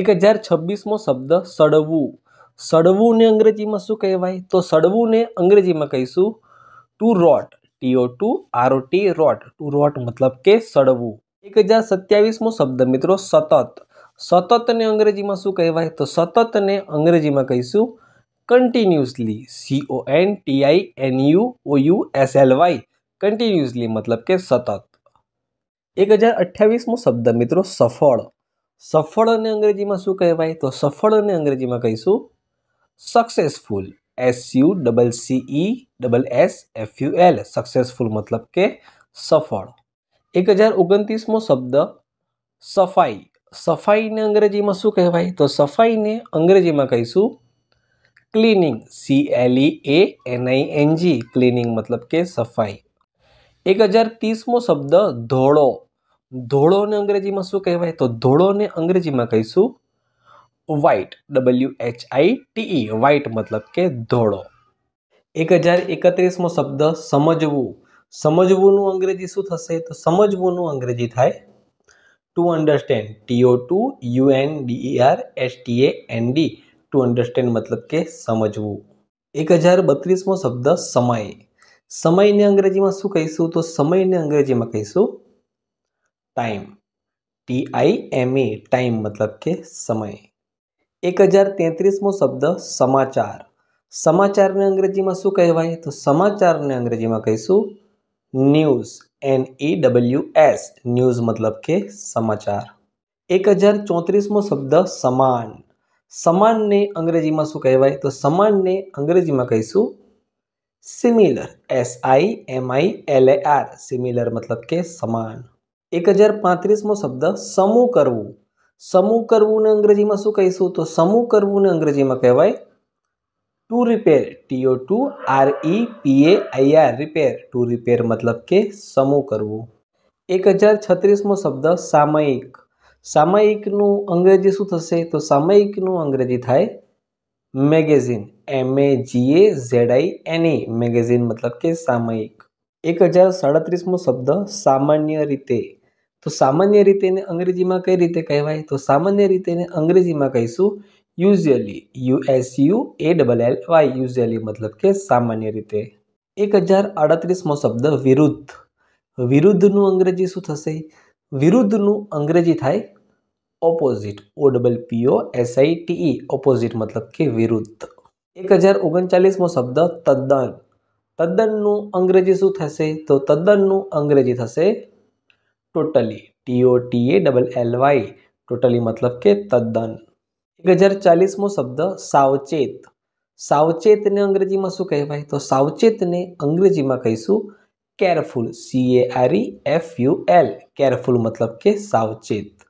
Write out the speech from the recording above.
એક હજાર છવ્વીસમો શબ્દ સડવું સડવુંને અંગ્રેજીમાં શું કહેવાય તો સડવુંને અંગ્રેજીમાં કહીશું to rot T O to R O T rot to rot મતલબ કે સડવું એક હજાર સત્યાવીસમો શબ્દ મિત્રો સતત સતતને અંગ્રેજીમાં શું કહેવાય તો સતતને અંગ્રેજીમાં કહીશું continuously C O N T I N U O U S L Y continuously મતલબ કે સતત એક હજાર અઠ્યાવીસમો શબ્દ મિત્રો સફળ સફળને અંગ્રેજીમાં શું કહેવાય તો સફળને અંગ્રેજીમાં કહીશું successful S U double C E double S F U L successful મતલબ કે સફળ એક હજાર ઓગણત્રીસમો શબ્દ સફાઈ સફાઈને અંગ્રેજીમાં શું કહેવાય તો સફાઈને અંગ્રેજીમાં કહીશું cleaning C L E A N I N G cleaning મતલબ કે સફાઈ એક હજાર ત્રીસમો શબ્દ ધોળો ધોળોને અંગ્રેજીમાં શું કહેવાય તો ધોળોને અંગ્રેજીમાં કહીશું white W H I T E white મતલબ કે ધોળો એક હજાર એકત્રીસમો શબ્દ સમજવું સમજવુંનું અંગ્રેજી શું થશે તો સમજવુંનું અંગ્રેજી થાય to understand T O to U U N D E R H T A N D to understand મતલબ કે સમજવું એક હજાર બત્રીસમો શબ્દ સમય સમયને અંગ્રેજીમાં શું કહીશું તો સમયને અંગ્રેજીમાં કહીશું time T I M E time मतलब के समय एक हज़ार तेतरीसमो शब्द समाचार समाचार ने अंग्रेजी में शू कहवाई तो समाचार ने अंग्रेजी में कहीशू news N E e W S news मतलब के समाचार एक हज़ार चौतरीस मो शब्द समान समान ने अंग्रेजी में शू कहवाई तो समान ने अंग्रेजी में कहीशू similar S I M I L A R similar मतलब के समान એક હજાર પાંત્રીસમો શબ્દ સમૂહ કરવું સમૂહ કરવું કરવુંને અંગ્રેજીમાં શું કહીશું તો સમૂહ કરવું ને અંગ્રેજીમાં કહેવાય to repair T O to R E P A I R repair to repair મતલબ કે સમૂહ કરવું એક હજાર છત્રીસમો શબ્દ સામયિક સામયિકનું અંગ્રેજી શું થશે તો સામયિકનું અંગ્રેજી થાય magazine M A G A Z I N એની મેગેઝિન મતલબ કે સામયિક એક હજાર સાડત્રીસમો શબ્દ સામાન્ય રીતે તો સામાન્ય રીતે એને અંગ્રેજીમાં કઈ રીતે કહેવાય તો સામાન્ય રીતે એને અંગ્રેજીમાં કહીશું usually U A double L Y usually મતલબ કે સામાન્ય રીતે એક હજાર આડત્રીસમો શબ્દ વિરુદ્ધ વિરુદ્ધનું અંગ્રેજી શું થશે વિરુદ્ધનું અંગ્રેજી થાય opposite O double P O S I T E opposite મતલબ કે વિરુદ્ધ એક હજાર ઓગણચાલીસમો શબ્દ તદ્દન તદ્દનનું અંગ્રેજી શું થશે તો તદ્દનનું અંગ્રેજી થશે totally T O A double L Y totally મતલબ કે તદ્દન એક હજાર ચાલીસમો શબ્દ સાવચેત સાવચેતને અંગ્રેજીમાં શું કહેવાય તો સાવચેતને અંગ્રેજીમાં કહીશું careful C A R E F U L careful મતલબ કે સાવચેત